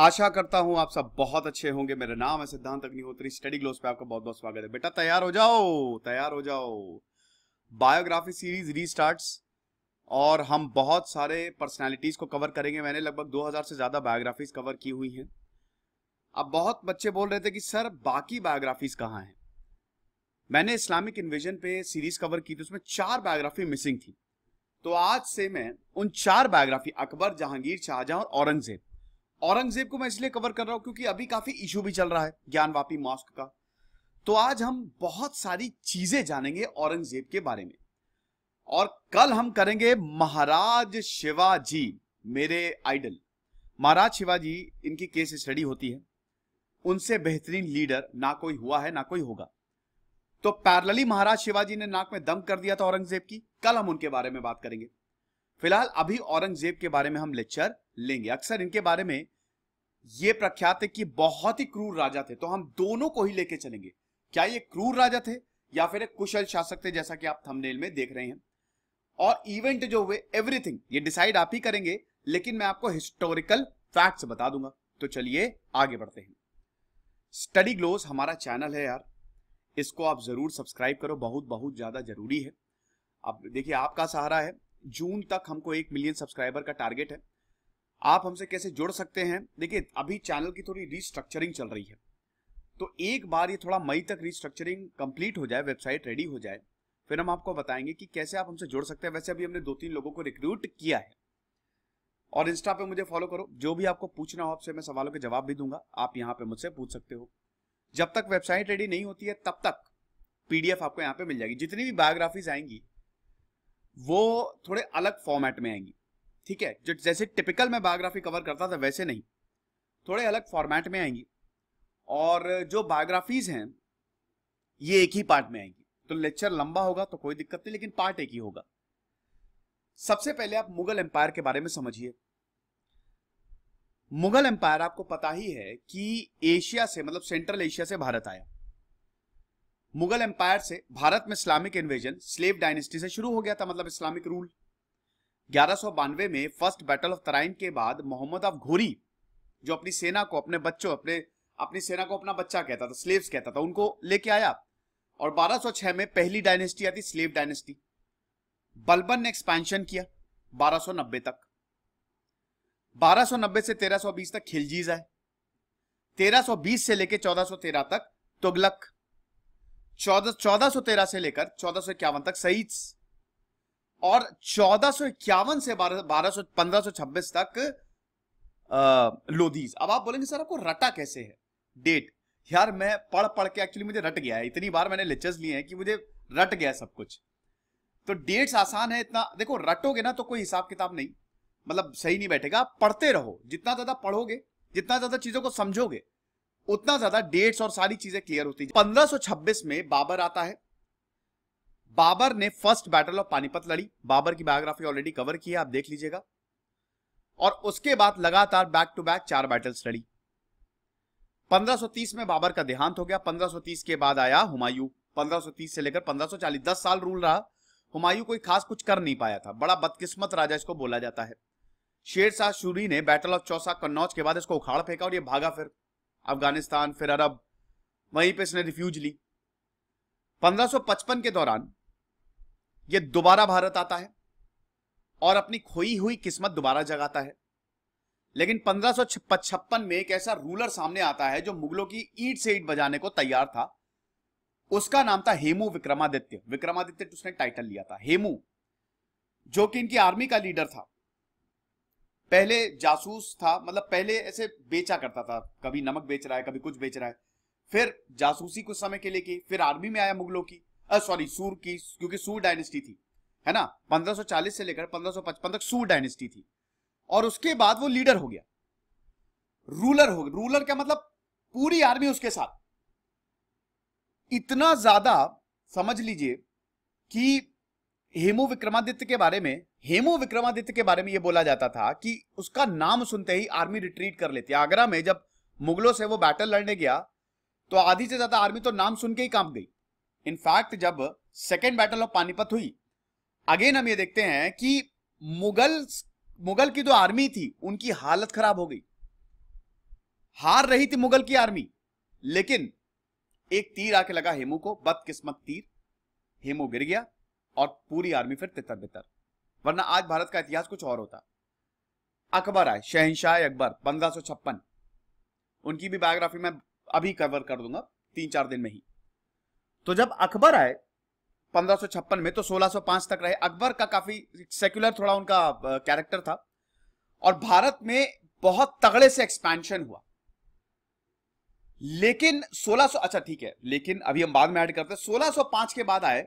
आशा करता हूं आप सब बहुत अच्छे होंगे मेरा नाम है सिद्धांत अग्निहोत्री स्टडी ग्लोस पे आपका बहुत बहुत स्वागत है बेटा तैयार हो जाओ तैयार हो जाओ बायोग्राफी सीरीज रीस्टार्ट और हम बहुत सारे पर्सनालिटीज को कवर करेंगे मैंने लगभग 2000 से ज्यादा बायोग्राफीज कवर की हुई हैं अब बहुत बच्चे बोल रहे थे कि सर बाकी बायोग्राफीज कहाँ हैं मैंने इस्लामिक इन्वेजन पे सीरीज कवर की थी उसमें चार बायोग्राफी मिसिंग थी तो आज से मैं उन चार बायोग्राफी अकबर जहांगीर शाहजहां औरंगजेब औरंगजेब को मैं इसलिए कवर कर रहा हूँ क्योंकि अभी काफी इशू भी चल रहा है ज्ञानवापी मॉस्क का तो आज हम बहुत सारी चीजें जानेंगे औरंगजेब के बारे में और कल हम करेंगे महाराज शिवाजी मेरे आइडल महाराज शिवाजी इनकी केस स्टडी होती है उनसे बेहतरीन लीडर ना कोई हुआ है ना कोई होगा तो पैरलली महाराज शिवाजी ने नाक में दम कर दिया था औरंगजेब की कल हम उनके बारे में बात करेंगे फिलहाल अभी औरंगजेब के बारे में हम लेक्चर लेंगे अक्सर इनके बारे में ये प्रख्यात है कि बहुत ही क्रूर राजा थे तो हम दोनों को ही लेके चलेंगे क्या ये क्रूर राजा थे या फिर एक कुशल शासक थे जैसा कि आप थंबनेल में देख रहे हैं और इवेंट जो हुए एवरीथिंग ये डिसाइड आप ही करेंगे लेकिन मैं आपको हिस्टोरिकल फैक्ट्स बता दूंगा तो चलिए आगे बढ़ते हैं स्टडी ग्लोज हमारा चैनल है यार इसको आप जरूर सब्सक्राइब करो बहुत बहुत ज्यादा जरूरी है अब देखिए आपका सहारा है जून तक हमको एक मिलियन सब्सक्राइबर का टारगेट है आप हमसे कैसे जुड़ सकते हैं देखिए अभी चैनल की थोड़ी रिस्ट्रक्चरिंग चल रही है तो एक बार ये थोड़ा मई तक रीस्ट्रक्चरिंग कंप्लीट हो जाए वेबसाइट रेडी हो जाए फिर हम आपको बताएंगे कि कैसे आप हमसे जुड़ सकते हैं वैसे अभी हमने दो तीन लोगों को रिक्रूट किया है और इंस्टा पे मुझे फॉलो करो जो भी आपको पूछना हो आपसे मैं सवालों के जवाब भी दूंगा आप यहाँ पे मुझसे पूछ सकते हो जब तक वेबसाइट रेडी नहीं होती है तब तक पीडीएफ आपको यहाँ पे मिल जाएगी जितनी भी बायोग्राफीज आएंगी वो थोड़े अलग फॉर्मेट में आएंगी ठीक है जो जैसे टिपिकल मैं बायोग्राफी कवर करता था वैसे नहीं थोड़े अलग फॉर्मेट में आएंगी और जो बायोग्राफीज हैं ये एक ही पार्ट में आएंगी तो लेक्चर लंबा होगा तो कोई दिक्कत नहीं लेकिन पार्ट एक ही होगा सबसे पहले आप मुगल एम्पायर के बारे में समझिए मुगल एम्पायर आपको पता ही है कि एशिया से मतलब सेंट्रल एशिया से भारत आया मुगल एम्पायर से भारत में इस्लामिक इन्वेजन स्लेव डायनेस्टी से शुरू हो गया था मतलब इस्लामिक रूल ग्यारह में फर्स्ट बैटल ऑफ तराइन के बाद मोहम्मद ऑफ घोरी जो अपनी सेना को अपने बच्चों अपने अपनी सेना को अपना बच्चा कहता था स्लेव्स कहता था उनको लेके आया और 1206 में पहली डायनेस्टी आती स्लेव डायनेस्टी बलबन ने एक्सपेंशन किया 1290 तक 1290 से 1320 तक खिलजीज आए 1320 से लेकर 1413 तक तुगलक चौदह चौदह सौ तेरह से लेकर चौदह सौ इक्यावन तक सईद और चौदह से बारह पंद्रह छब्बीस तक लोधीज अब आप बोलेंगे सर आपको रटा कैसे है डेट यार मैं पढ़ पढ़ के एक्चुअली मुझे रट गया है इतनी बार मैंने लेक्चर्स लिए हैं कि मुझे रट गया सब कुछ तो डेट्स आसान है इतना देखो रटोगे ना तो कोई हिसाब किताब नहीं मतलब सही नहीं बैठेगा आप पढ़ते रहो जितना ज्यादा पढ़ोगे जितना ज्यादा चीजों को समझोगे उतना ज्यादा डेट्स और सारी चीजें क्लियर होती है पंद्रह में बाबर आता है बाबर ने फर्स्ट बैटल ऑफ पानीपत लड़ी बाबर की बायोग्राफी ऑलरेडी कवर की है आप देख लीजिएगा और उसके बाद लगातार बैक टू बैक चार बैटल्स लड़ी 1530 में बाबर का देहांत हो गया 1530 के बाद आया हुमायूं 1530 से लेकर 1540 10 साल रूल रहा हुमायूं कोई खास कुछ कर नहीं पाया था बड़ा बदकिस्मत राजा इसको बोला जाता है शेर शाह शूरी ने बैटल ऑफ चौसा कन्नौज के बाद इसको उखाड़ फेंका और ये भागा फिर अफगानिस्तान फिर अरब वहीं पे इसने रिफ्यूज ली 1555 के दौरान ये दोबारा भारत आता है और अपनी खोई हुई किस्मत दोबारा जगाता है लेकिन पंद्रह में एक ऐसा रूलर सामने आता है जो मुगलों की ईट से ईट बजाने को तैयार था उसका नाम था हेमू विक्रमादित्य विक्रमादित्य उसने टाइटल लिया था हेमू जो कि इनकी आर्मी का लीडर था पहले जासूस था मतलब पहले ऐसे बेचा करता था कभी नमक बेच रहा है कभी कुछ बेच रहा है फिर जासूसी कुछ समय के लिए की फिर आर्मी में आया मुगलों की सॉरी सूर की क्योंकि सूर डायनेस्टी थी है ना 1540 से लेकर 1555 तक सूर डायनेस्टी थी और उसके बाद वो लीडर हो गया रूलर हो गया रूलर का मतलब पूरी आर्मी उसके साथ इतना ज्यादा समझ लीजिए कि हेमू विक्रमादित्य के बारे में हेमू विक्रमादित्य के बारे में यह बोला जाता था कि उसका नाम सुनते ही आर्मी रिट्रीट कर लेती आगरा में जब मुगलों से वो बैटल लड़ने गया तो आधी से ज्यादा आर्मी तो नाम सुन के ही कांप गई इनफैक्ट जब सेकेंड बैटल ऑफ पानीपत हुई अगेन हम ये देखते हैं कि मुगल मुगल की जो आर्मी थी उनकी हालत खराब हो गई हार रही थी मुगल की आर्मी लेकिन एक तीर आके लगा हेमू को बदकिस्मत तीर हेमू गिर गया और पूरी आर्मी फिर तितर बितर वरना आज भारत का इतिहास कुछ और होता अकबर आए शहनशाह अकबर पंद्रह उनकी भी बायोग्राफी में अभी कवर कर दूंगा तीन चार दिन में ही तो जब अकबर आए पंद्रह में तो 1605 तक रहे अकबर का काफी सेक्युलर थोड़ा उनका कैरेक्टर था और भारत में बहुत तगड़े से एक्सपेंशन हुआ लेकिन 1600 अच्छा ठीक है लेकिन अभी हम बाद में ऐड करते हैं 1605 के बाद आए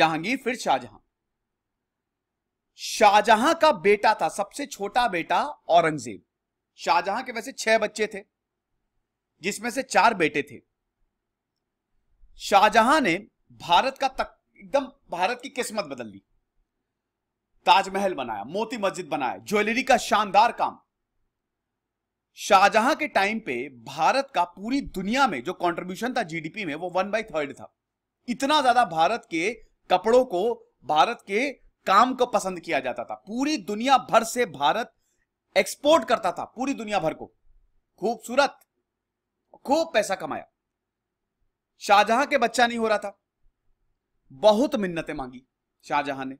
जहांगीर फिर शाहजहां शाहजहां का बेटा था सबसे छोटा बेटा औरंगजेब शाहजहां के वैसे छह बच्चे थे जिसमें से चार बेटे थे शाहजहां ने भारत का तक एकदम भारत की किस्मत बदल दी ताजमहल बनाया मोती मस्जिद बनाया ज्वेलरी का शानदार काम शाहजहां के टाइम पे भारत का पूरी दुनिया में जो कंट्रीब्यूशन था जीडीपी में वो वन बाई थर्ड था इतना ज्यादा भारत के कपड़ों को भारत के काम को पसंद किया जाता था पूरी दुनिया भर से भारत एक्सपोर्ट करता था पूरी दुनिया भर को खूबसूरत खूब पैसा कमाया शाहजहां के बच्चा नहीं हो रहा था बहुत मिन्नतें मांगी शाहजहां ने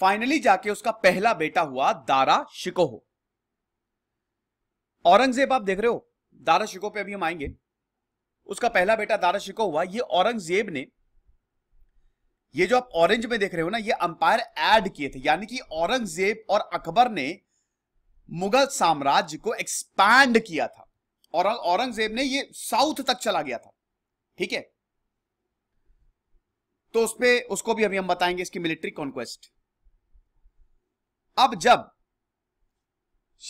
फाइनली जाके उसका पहला बेटा हुआ दारा शिकोह औरंगजेब आप देख रहे हो दारा शिकोह पे अभी हम आएंगे उसका पहला बेटा दारा शिकोह हुआ ये औरंगजेब ने ये जो आप ऑरेंज में देख रहे हो ना ये अंपायर ऐड किए थे यानी कि औरंगजेब और अकबर ने मुगल साम्राज्य को एक्सपैंड किया था और औरंगजेब ने ये साउथ तक चला गया था ठीक है तो पर उसको भी अभी हम बताएंगे इसकी मिलिट्री कॉन्क्वेस्ट अब जब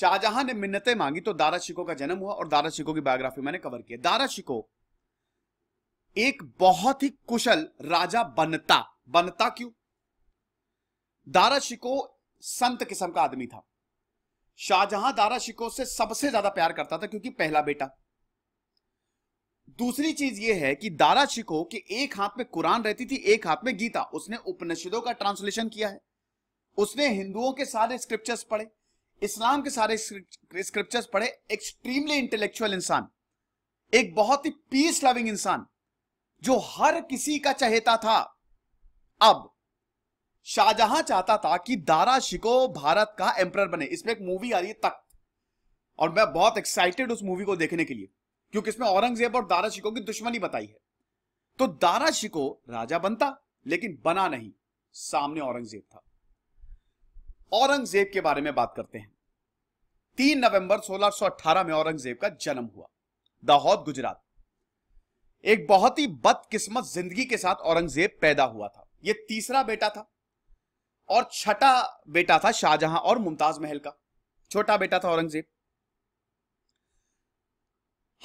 शाहजहां ने मिन्नतें मांगी तो दारा शिको का जन्म हुआ और दारा शिको की बायोग्राफी मैंने कवर किया दारा शिको एक बहुत ही कुशल राजा बनता बनता क्यों दारा शिको संत किस्म का आदमी था शाहजहां दारा शिको से सबसे ज्यादा प्यार करता था क्योंकि पहला बेटा दूसरी चीज ये है कि दारा शिको के एक हाथ में कुरान रहती थी एक हाथ में गीता उसने उपनिषदों का ट्रांसलेशन किया है उसने हिंदुओं के सारे स्क्रिप्चर्स पढ़े इस्लाम के सारे स्क्रिप्चर्स पढ़े एक्सट्रीमली इंटेलेक्चुअल इंसान एक बहुत ही पीस लविंग इंसान जो हर किसी का चहेता था अब शाहजहां चाहता था कि दारा शिको भारत का एम्पर बने इसमें एक मूवी आ रही है तख्त और मैं बहुत एक्साइटेड उस मूवी को देखने के लिए क्योंकि इसमें औरंगजेब और दारा शिको की दुश्मनी बताई है तो दारा शिको राजा बनता लेकिन बना नहीं सामने औरंगजेब था औरंगजेब के बारे में बात करते हैं तीन नवंबर 1618 में औरंगजेब का जन्म हुआ दाहौद गुजरात एक बहुत ही बदकिस्मत जिंदगी के साथ औरंगजेब पैदा हुआ था यह तीसरा बेटा था और छठा बेटा था शाहजहां और मुमताज महल का छोटा बेटा था औरंगजेब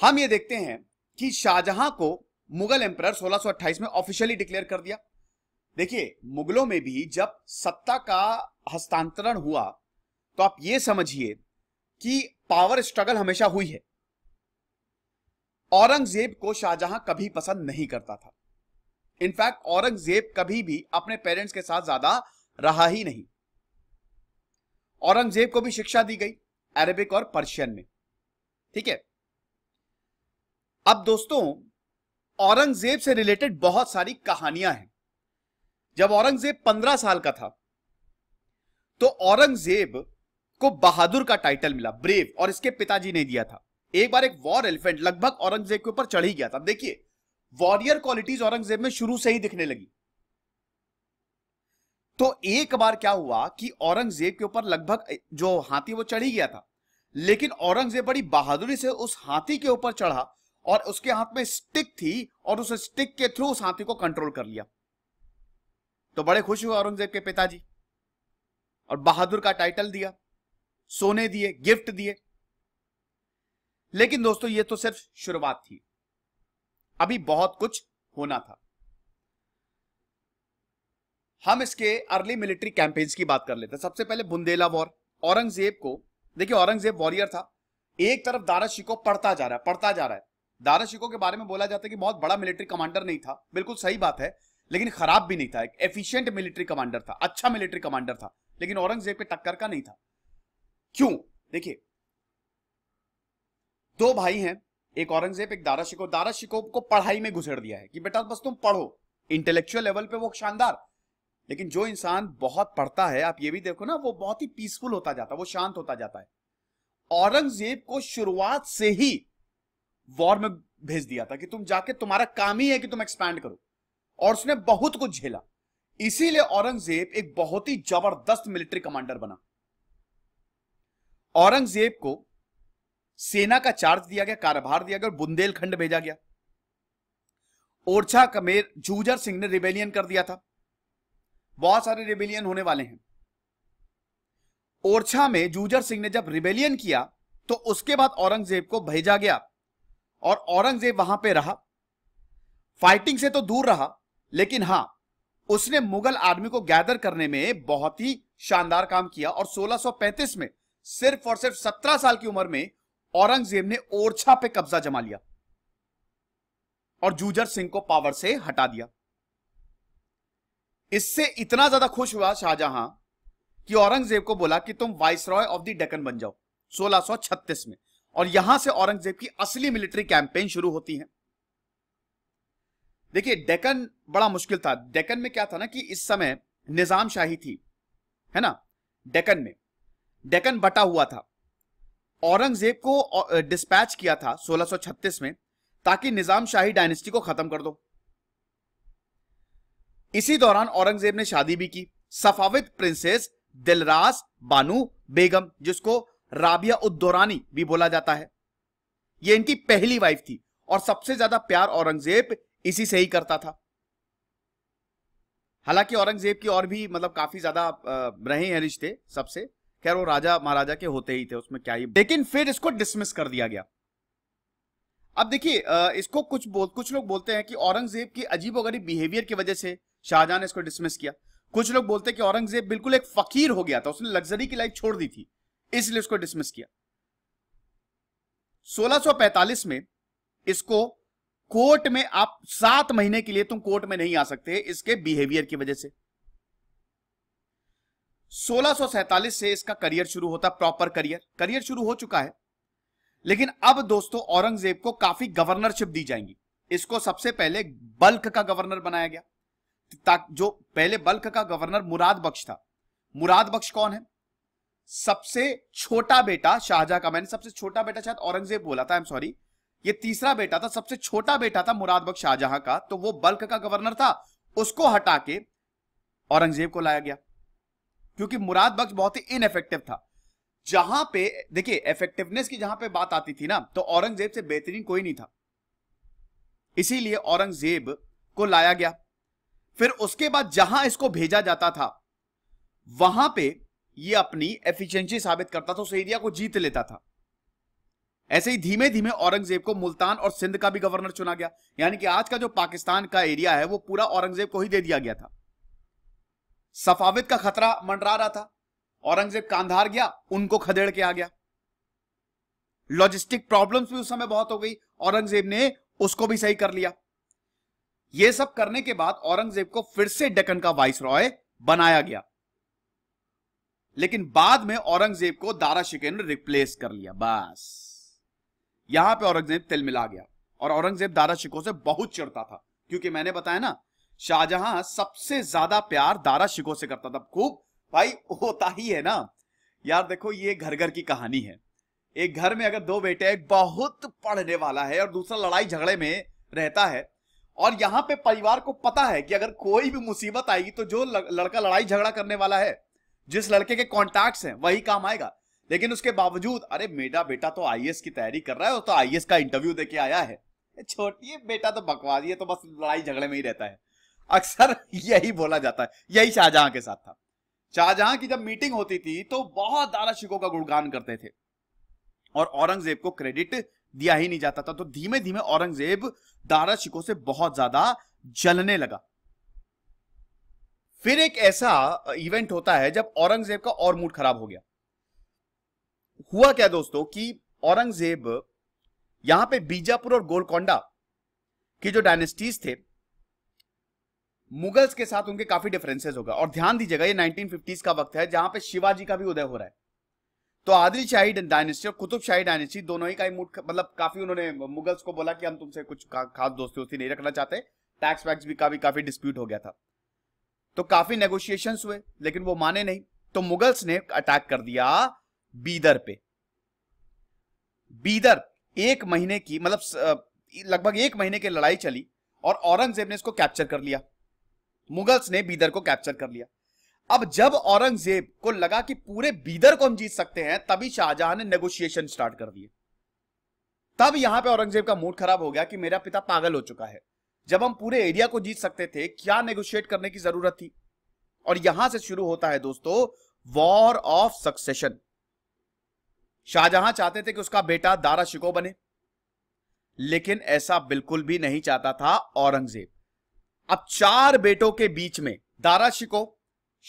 हम ये देखते हैं कि शाहजहां को मुगल एम्पर 1628 में ऑफिशियली डिक्लेयर कर दिया देखिए मुगलों में भी जब सत्ता का हस्तांतरण हुआ तो आप ये समझिए कि पावर स्ट्रगल हमेशा हुई है औरंगजेब को शाहजहां कभी पसंद नहीं करता था इनफैक्ट औरंगजेब कभी भी अपने पेरेंट्स के साथ ज्यादा रहा ही नहीं औरंगजेब को भी शिक्षा दी गई अरेबिक और पर्शियन में ठीक है अब दोस्तों औरंगजेब से रिलेटेड बहुत सारी कहानियां हैं जब औरंगजेब पंद्रह साल का था तो औरंगजेब को बहादुर का टाइटल मिला ब्रेव और इसके पिताजी ने दिया था एक बार एक वॉर एलिफेंट लगभग औरंगजेब के ऊपर चढ़ ही गया था देखिए वॉरियर क्वालिटीज औरंगजेब में शुरू से ही दिखने लगी तो एक बार क्या हुआ कि औरंगजेब के ऊपर लगभग जो हाथी वो चढ़ ही गया था लेकिन औरंगजेब बड़ी बहादुरी से उस हाथी के ऊपर चढ़ा और उसके हाथ में स्टिक थी और उस स्टिक के थ्रू उस हाथी को कंट्रोल कर लिया तो बड़े खुश हुए औरंगजेब के पिताजी और बहादुर का टाइटल दिया सोने दिए गिफ्ट दिए लेकिन दोस्तों ये तो सिर्फ शुरुआत थी अभी बहुत कुछ होना था हम इसके अर्ली मिलिट्री कैंपेन्स की बात कर लेते हैं सबसे पहले बुंदेला वॉर औरंगजेब को देखिए औरंगजेब वॉरियर था एक तरफ दारा को पढ़ता जा रहा है पढ़ता जा रहा है दारा शिको के बारे में बोला जाता है कि बहुत बड़ा मिलिट्री कमांडर नहीं था बिल्कुल सही बात है लेकिन खराब भी नहीं था एक एफिशिएंट मिलिट्री कमांडर था अच्छा मिलिट्री कमांडर था लेकिन औरंगजेब के टक्कर का नहीं था क्यों देखिए दो भाई हैं एक औरंगजेब एक दारा शिको दारा शिको को पढ़ाई में घुसेड़ दिया है कि बेटा बस तुम पढ़ो इंटेलेक्चुअल लेवल पे वो शानदार लेकिन जो इंसान बहुत पढ़ता है आप ये भी देखो ना वो बहुत ही पीसफुल होता जाता है वो शांत होता जाता है औरंगजेब को शुरुआत से ही वॉर में भेज दिया था कि तुम जाके तुम्हारा काम ही है कि तुम एक्सपैंड करो और उसने बहुत कुछ झेला इसीलिए औरंगजेब एक बहुत ही जबरदस्त मिलिट्री कमांडर बना औरंगजेब को सेना का चार्ज दिया गया कार्यभार दिया गया और बुंदेलखंड भेजा गया ओरछा कमेर जूजर सिंह ने रिबेलियन कर दिया था बहुत सारे रिबेलियन होने वाले हैं ओरछा में जूजर सिंह ने जब रिबेलियन किया तो उसके बाद औरंगजेब को भेजा गया और औरंगजेब वहां पे रहा फाइटिंग से तो दूर रहा लेकिन हां उसने मुगल आर्मी को गैदर करने में बहुत ही शानदार काम किया और 1635 में सिर्फ और सिर्फ 17 साल की उम्र में औरंगजेब ने ओरछा पे कब्जा जमा लिया और जूजर सिंह को पावर से हटा दिया इससे इतना ज्यादा खुश हुआ शाहजहां कि औरंगजेब को बोला कि तुम viceroy of the Deccan बन जाओ 1636 में और यहां से औरंगजेब की असली मिलिट्री कैंपेन शुरू होती है देखिए डेकन बड़ा मुश्किल था डेकन में क्या था ना कि इस समय निजाम शाही थी है ना डेकन में डेकन बटा हुआ था औरंगजेब को डिस्पैच किया था 1636 में ताकि निजाम शाही डायनेस्टी को खत्म कर दो इसी दौरान औरंगजेब ने शादी भी की सफाविद प्रिंसेस दिलराज बानू बेगम जिसको राबिया उद्दौरानी भी बोला जाता है ये इनकी पहली वाइफ थी और सबसे ज्यादा प्यार औरंगजेब इसी से ही करता था हालांकि औरंगजेब की और भी मतलब काफी ज्यादा रहे हैं रिश्ते सबसे खैर वो राजा महाराजा के होते ही थे उसमें क्या ही लेकिन फिर इसको डिसमिस कर दिया गया अब देखिए इसको कुछ बोल कुछ लोग बोलते हैं कि औरंगजेब की अजीब अजीबोगरीब बिहेवियर की वजह से शाहजहां ने इसको डिसमिस किया कुछ लोग बोलते हैं कि औरंगजेब बिल्कुल एक फकीर हो गया था उसने लग्जरी की लाइफ छोड़ दी थी इसलिए उसको डिसमिस किया 1645 में इसको कोर्ट में आप सात महीने के लिए तुम कोर्ट में नहीं आ सकते इसके बिहेवियर की वजह से 1647 से इसका करियर शुरू होता प्रॉपर करियर करियर शुरू हो चुका है लेकिन अब दोस्तों औरंगजेब को काफी गवर्नरशिप दी जाएंगी इसको सबसे पहले बल्क का गवर्नर बनाया गया जो पहले बल्क का गवर्नर मुराद बख्श था मुराद बख्श कौन है सबसे छोटा बेटा शाहजहां का मैंने सबसे छोटा बेटा शायद औरंगजेब बोला था आई एम सॉरी ये तीसरा बेटा था सबसे छोटा बेटा था मुराद बख्श शाहजहां का तो वो बल्क का गवर्नर था उसको हटा के औरंगजेब को लाया गया क्योंकि मुराद बख्श बहुत ही इनफेक्टिव था जहां पे देखिए इफेक्टिवनेस की जहां पे बात आती थी ना तो औरंगजेब से बेहतरीन कोई नहीं था इसीलिए औरंगजेब को लाया गया फिर उसके बाद जहां इसको भेजा जाता था वहां पे ये अपनी एफिशिएंसी साबित करता था उस एरिया को जीत लेता था ऐसे ही धीमे धीमे औरंगजेब को मुल्तान और सिंध का भी गवर्नर चुना गया यानी कि आज का जो पाकिस्तान का एरिया है वो पूरा औरंगजेब को ही दे दिया गया था सफावित का खतरा मंडरा रहा था औरंगजेब कांधार गया उनको खदेड़ के आ गया लॉजिस्टिक प्रॉब्लम्स भी उस समय बहुत हो गई औरंगजेब ने उसको भी सही कर लिया यह सब करने के बाद औरंगजेब को फिर से डेकन का वाइस रॉय बनाया गया लेकिन बाद में औरंगजेब को दारा शिके ने रिप्लेस कर लिया बस यहां पे औरंगजेब तिल मिला गया और औरंगजेब दारा शिको से बहुत चिड़ता था क्योंकि मैंने बताया ना शाहजहां सबसे ज्यादा प्यार दारा शिको से करता था खूब भाई होता ही है ना यार देखो ये घर घर की कहानी है एक घर में अगर दो बेटे एक बहुत पढ़ने वाला है और दूसरा लड़ाई झगड़े में रहता है और यहाँ पे परिवार को पता है कि अगर कोई भी मुसीबत आएगी तो जो लड़का लड़ाई झगड़ा करने वाला है जिस लड़के के कॉन्टैक्ट हैं वही काम आएगा लेकिन उसके बावजूद अरे मेरा बेटा तो आई की तैयारी कर रहा है और तो आई का इंटरव्यू देके आया है छोटी बेटा तो बकवादी है तो बस लड़ाई झगड़े में ही रहता है अक्सर यही बोला जाता है यही शाहजहां के साथ था शाहजहां की जब मीटिंग होती थी तो बहुत दारा शिको का गुणगान करते थे और औरंगजेब को क्रेडिट दिया ही नहीं जाता था तो धीमे धीमे औरंगजेब दारा शिको से बहुत ज्यादा जलने लगा फिर एक ऐसा इवेंट होता है जब औरंगजेब का और मूड खराब हो गया हुआ क्या दोस्तों कि औरंगजेब यहां पे बीजापुर और गोलकोंडा की जो डायनेस्टीज थे मुगल्स के साथ उनके काफी डिफरेंसेस होगा और ध्यान दीजिएगा ये 1950s का वक्त है जहां पे शिवाजी का भी उदय हो रहा है तो आदिल शाही डायनेस्टी और कुतुब शाही डायनेस्टी दोनों ही का ही मूड मतलब काफी उन्होंने मुगल्स को बोला कि हम तुमसे कुछ खास दोस्ती वोस्ती नहीं रखना चाहते टैक्स वैक्स भी का भी काफी डिस्प्यूट हो गया था तो काफी नेगोशिएशन हुए लेकिन वो माने नहीं तो मुगल्स ने अटैक कर दिया बीदर पे बीदर एक महीने की मतलब लगभग एक महीने की लड़ाई चली और औरंगजेब ने इसको कैप्चर कर लिया मुगल्स ने बीदर को कैप्चर कर लिया अब जब औरंगजेब को लगा कि पूरे बीदर को हम जीत सकते हैं तभी शाहजहां ने नेगोशिएशन स्टार्ट कर दिए तब यहां पे औरंगजेब का मूड खराब हो गया कि मेरा पिता पागल हो चुका है जब हम पूरे एरिया को जीत सकते थे क्या नेगोशिएट करने की जरूरत थी और यहां से शुरू होता है दोस्तों वॉर ऑफ सक्सेशन शाहजहां चाहते थे कि उसका बेटा दारा शिको बने लेकिन ऐसा बिल्कुल भी नहीं चाहता था औरंगजेब अब चार बेटों के बीच में दारा शिको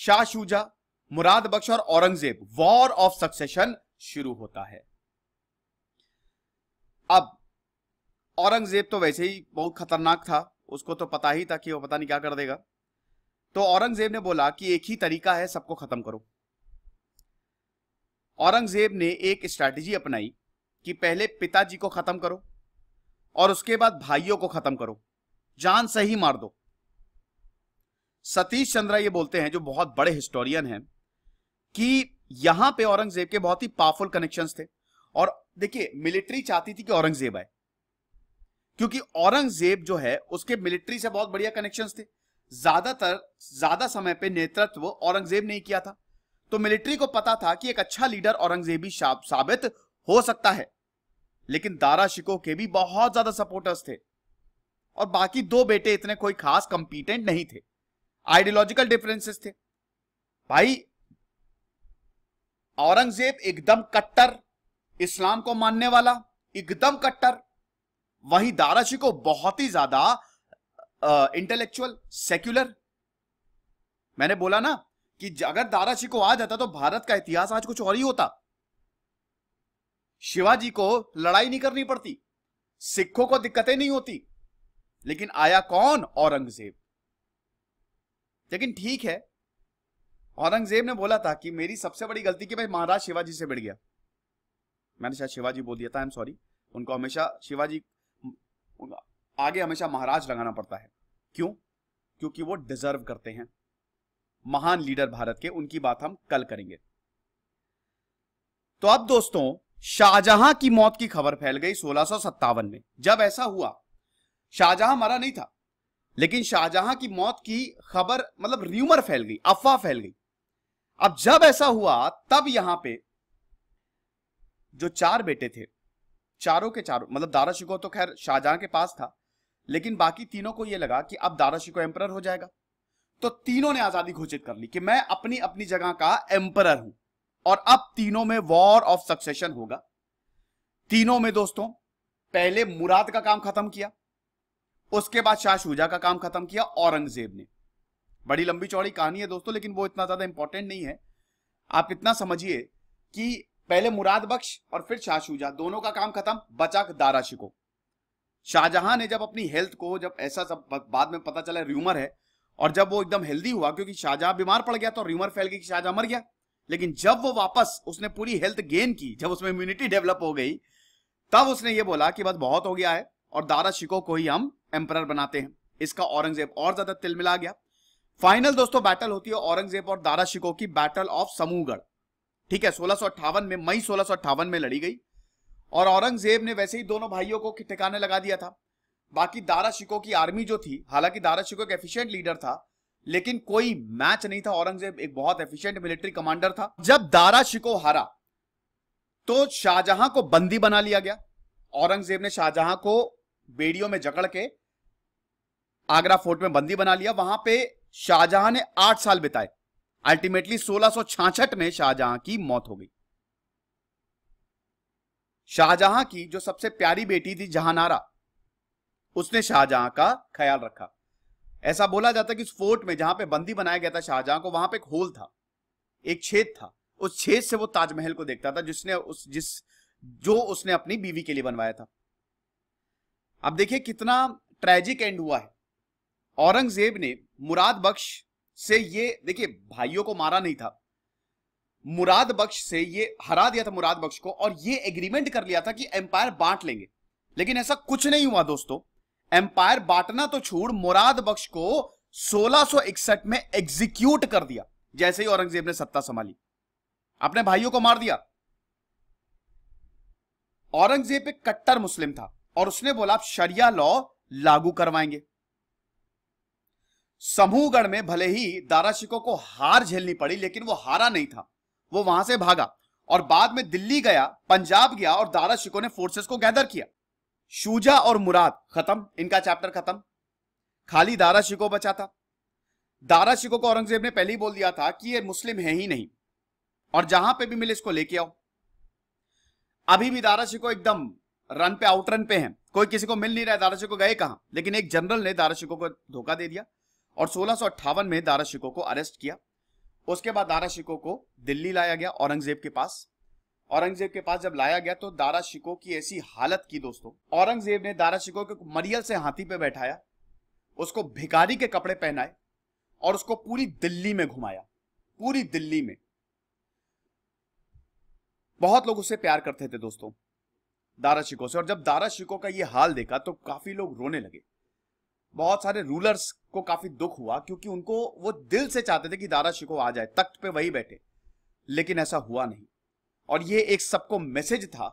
शाह शूजा मुराद बख्श और औरंगजेब वॉर ऑफ सक्सेशन शुरू होता है अब औरंगजेब तो वैसे ही बहुत खतरनाक था उसको तो पता ही था कि वो पता नहीं क्या कर देगा तो औरंगजेब ने बोला कि एक ही तरीका है सबको खत्म करो औरंगजेब ने एक स्ट्रैटेजी अपनाई कि पहले पिताजी को खत्म करो और उसके बाद भाइयों को खत्म करो जान से ही मार दो सतीश चंद्रा ये बोलते हैं जो बहुत बड़े हिस्टोरियन हैं कि यहां पे औरंगजेब के बहुत ही पावरफुल कनेक्शंस थे और देखिए मिलिट्री चाहती थी कि औरंगजेब आए क्योंकि औरंगजेब जो है उसके मिलिट्री से बहुत बढ़िया कनेक्शन थे ज्यादातर ज्यादा समय पे नेतृत्व औरंगजेब ने किया था तो मिलिट्री को पता था कि एक अच्छा लीडर औरंगजेबी साबित हो सकता है लेकिन दारा शिको के भी बहुत ज्यादा सपोर्टर्स थे और बाकी दो बेटे इतने कोई खास कंपीटेंट नहीं थे आइडियोलॉजिकल डिफरेंसेस थे भाई औरंगजेब एकदम कट्टर इस्लाम को मानने वाला एकदम कट्टर वहीं दाराजी को बहुत ही ज्यादा इंटेलेक्चुअल सेक्युलर मैंने बोला ना कि अगर दाराशी को आ जाता तो भारत का इतिहास आज कुछ और ही होता शिवाजी को लड़ाई नहीं करनी पड़ती सिखों को दिक्कतें नहीं होती लेकिन आया कौन औरंगजेब लेकिन ठीक है औरंगजेब ने बोला था कि मेरी सबसे बड़ी गलती कि मैं महाराज शिवाजी से बिड़ गया मैंने शायद शिवाजी बोल दिया था आई एम सॉरी उनको हमेशा शिवाजी आगे हमेशा महाराज लगाना पड़ता है क्यों क्योंकि वो डिजर्व करते हैं महान लीडर भारत के उनकी बात हम कल करेंगे तो अब दोस्तों शाहजहां की मौत की खबर फैल गई सोलह में जब ऐसा हुआ शाहजहां मरा नहीं था लेकिन शाहजहां की मौत की खबर मतलब र्यूमर फैल गई अफवाह फैल गई अब जब ऐसा हुआ तब यहां पे जो चार बेटे थे चारों के चारों मतलब दारा शिको तो खैर शाहजहां के पास था लेकिन बाकी तीनों को यह लगा कि अब दारा शिको एम्पर हो जाएगा तो तीनों ने आजादी घोषित कर ली कि मैं अपनी अपनी जगह का एम्पर हूं और अब तीनों में वॉर ऑफ सक्सेशन होगा तीनों में दोस्तों पहले मुराद का काम खत्म किया उसके बाद शाह शुजा का काम खत्म किया औरंगजेब ने बड़ी लंबी चौड़ी कहानी है दोस्तों लेकिन वो इतना ज्यादा इंपॉर्टेंट नहीं है आप इतना समझिए कि पहले मुराद बख्श और फिर शाह शुजा दोनों का काम खत्म बचा दारा शिको शाहजहां ने जब अपनी हेल्थ को जब ऐसा सब बाद में पता चला र्यूमर है और जब वो एकदम हेल्दी हुआ क्योंकि शाहजहां बीमार पड़ गया तो र्यूमर फैल गई कि शाहजहां मर गया लेकिन जब वो वापस उसने पूरी हेल्थ गेन की जब उसमें इम्यूनिटी डेवलप हो गई तब उसने ये बोला कि बस बहुत हो गया है और दारा शिको को ही हम एम्पर बनाते हैं इसका औरंगजेब और ज्यादा तिल मिला गया फाइनल दोस्तों बैटल होती है औरंगजेब और दारा शिको की बैटल ऑफ समूहगढ़ ठीक है सोलह में मई सोलह में लड़ी गई और औरंगजेब ने वैसे ही दोनों भाइयों को ठिकाने लगा दिया था बाकी दारा शिको की आर्मी जो थी हालांकि दारा शिको एक एफिशिएंट लीडर था लेकिन कोई मैच नहीं था औरंगजेब एक बहुत एफिशिएंट मिलिट्री कमांडर था जब दारा शिको हारा तो शाहजहां को बंदी बना लिया गया औरंगजेब ने शाहजहां को बेड़ियों में जकड़ के आगरा फोर्ट में बंदी बना लिया वहां पे शाहजहां ने आठ साल बिताए अल्टीमेटली सोलह में शाहजहां की मौत हो गई शाहजहां की जो सबसे प्यारी बेटी थी जहानारा उसने शाहजहां का ख्याल रखा ऐसा बोला जाता कि उस फोर्ट में जहां पे बंदी बनाया गया था शाहजहां को वहां पे एक होल था एक छेद था उस छेद से वो ताजमहल को देखता था जिसने उस जिस जो उसने अपनी बीवी के लिए बनवाया था अब देखिए कितना ट्रेजिक एंड हुआ है औरंगजेब ने मुराद बख्श से ये देखिए भाइयों को मारा नहीं था मुराद बख्श से ये हरा दिया था मुराद बख्श को और ये एग्रीमेंट कर लिया था कि एम्पायर बांट लेंगे लेकिन ऐसा कुछ नहीं हुआ दोस्तों एम्पायर बांटना तो छोड़ मुराद बख्श को सोलह में एग्जीक्यूट कर दिया जैसे ही औरंगजेब ने सत्ता संभाली अपने भाइयों को मार दिया औरंगजेब एक कट्टर मुस्लिम था और उसने बोला आप शरिया लॉ लागू करवाएंगे समूहगढ़ में भले ही दारा शिको को हार झेलनी पड़ी लेकिन वो हारा नहीं था वो वहां से भागा और बाद में दिल्ली गया पंजाब गया और दारा शिको ने फोर्सेस को गैदर किया शूजा और मुराद खत्म इनका चैप्टर खत्म खाली दारा शिको बचा था दारा शिको को औरंगजेब ने पहले ही बोल दिया था कि ये मुस्लिम है ही नहीं और जहां पे भी मिले इसको लेके आओ अभी भी दारा शिको एकदम रन पे आउट रन पे हैं कोई किसी को मिल नहीं रहा है दारा शिको गए कहा लेकिन एक जनरल ने दारा शिको को धोखा दे दिया और सोलह में दारा शिको को अरेस्ट किया उसके बाद दारा शिको को दिल्ली लाया गया औरंगजेब के पास औरंगजेब के पास जब लाया गया तो दारा शिको की ऐसी हालत की दोस्तों औरंगजेब ने दारा शिको को मरियल से हाथी पे बैठाया उसको भिखारी के कपड़े पहनाए और उसको पूरी दिल्ली में घुमाया पूरी दिल्ली में बहुत लोग उससे प्यार करते थे दोस्तों दारा शिको से और जब दारा शिको का यह हाल देखा तो काफी लोग रोने लगे बहुत सारे रूलर्स को काफी दुख हुआ क्योंकि उनको वो दिल से चाहते थे कि दारा शिको आ जाए तख्त पे वही बैठे लेकिन ऐसा हुआ नहीं और ये एक सबको मैसेज था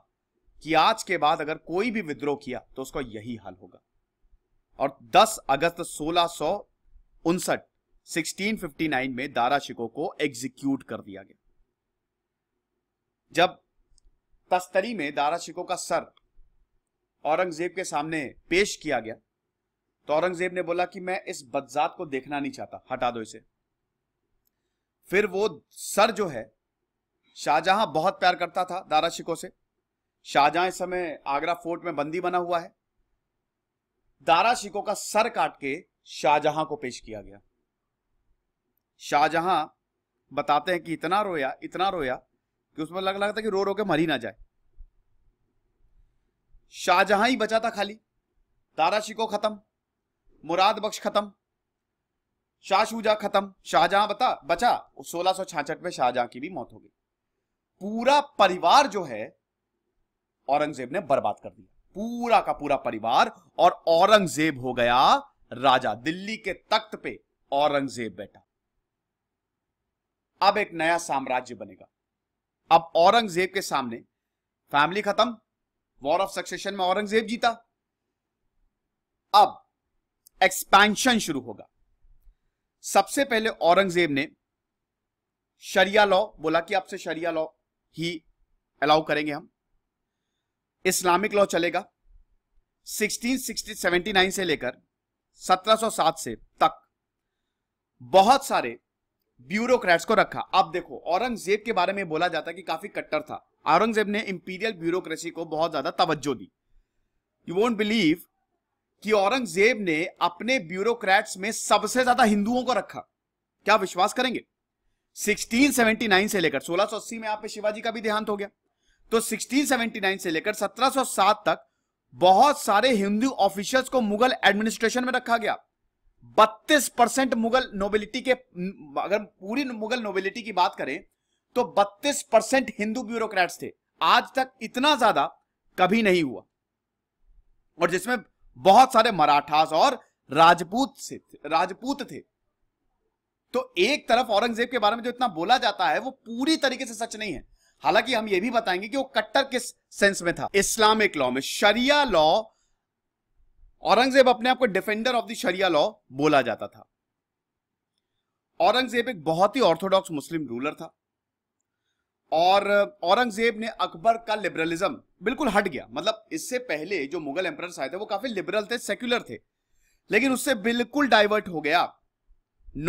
कि आज के बाद अगर कोई भी विद्रोह किया तो उसका यही हाल होगा और 10 अगस्त सोलह सौ उनसठ में दारा शिको को एग्जीक्यूट कर दिया गया जब तस्तरी में दारा शिको का सर औरंगजेब के सामने पेश किया गया तो औरंगजेब ने बोला कि मैं इस बदजात को देखना नहीं चाहता हटा दो इसे फिर वो सर जो है शाहजहां बहुत प्यार करता था दारा शिको से शाहजहां इस समय आगरा फोर्ट में बंदी बना हुआ है दारा शिको का सर काट के शाहजहां को पेश किया गया शाहजहां बताते हैं कि इतना रोया इतना रोया कि उसमें लग लगता था कि रो रो के मरी ना जाए शाहजहां ही बचा था खाली दारा शिको खत्म मुराद बख्श खत्म शाहशुजा खत्म शाहजहां बता बचा सोलह में शाहजहां की भी मौत हो गई पूरा परिवार जो है औरंगजेब ने बर्बाद कर दिया पूरा का पूरा परिवार और औरंगजेब हो गया राजा दिल्ली के तख्त पे औरंगजेब बैठा अब एक नया साम्राज्य बनेगा अब औरंगजेब के सामने फैमिली खत्म वॉर ऑफ सक्सेशन में औरंगजेब जीता अब एक्सपेंशन शुरू होगा सबसे पहले औरंगजेब ने शरिया लॉ बोला कि आपसे शरिया लॉ ही अलाउ करेंगे हम इस्लामिक लॉ चलेगा 1679 से लेकर 1707 से तक बहुत सारे ब्यूरोक्रेट्स को रखा आप देखो औरंगजेब के बारे में बोला जाता है कि काफी कट्टर था औरंगजेब ने इंपीरियल ब्यूरोक्रेसी को बहुत ज्यादा तवज्जो दी यू वोंट बिलीव कि औरंगजेब ने अपने ब्यूरोक्रेट्स में सबसे ज्यादा हिंदुओं को रखा क्या विश्वास करेंगे 1679 से लेकर 1680 में आप पे शिवाजी का भी देहांत हो गया तो 1679 से लेकर 1707 तक बहुत सारे हिंदू ऑफिशियल्स को मुगल एडमिनिस्ट्रेशन में रखा गया 32 परसेंट मुगल नोबिलिटी के अगर पूरी मुगल नोबिलिटी की बात करें तो 32 परसेंट हिंदू ब्यूरोक्रेट्स थे आज तक इतना ज्यादा कभी नहीं हुआ और जिसमें बहुत सारे मराठास और राजपूत से राजपूत थे तो एक तरफ औरंगजेब के बारे में जो इतना बोला जाता है वो पूरी तरीके से सच नहीं है हालांकि हम ये भी बताएंगे कि वो कट्टर किस सेंस में था इस्लामिक लॉ में शरिया लॉ औरंगजेब अपने आप को defender of the sharia law बोला जाता था औरंगजेब एक बहुत ही ऑर्थोडॉक्स मुस्लिम रूलर था और औरंगजेब ने अकबर का लिबरलिज्म बिल्कुल हट गया मतलब इससे पहले जो मुगल एम्पर आए थे वो काफी लिबरल थे सेक्युलर थे लेकिन उससे बिल्कुल डाइवर्ट हो गया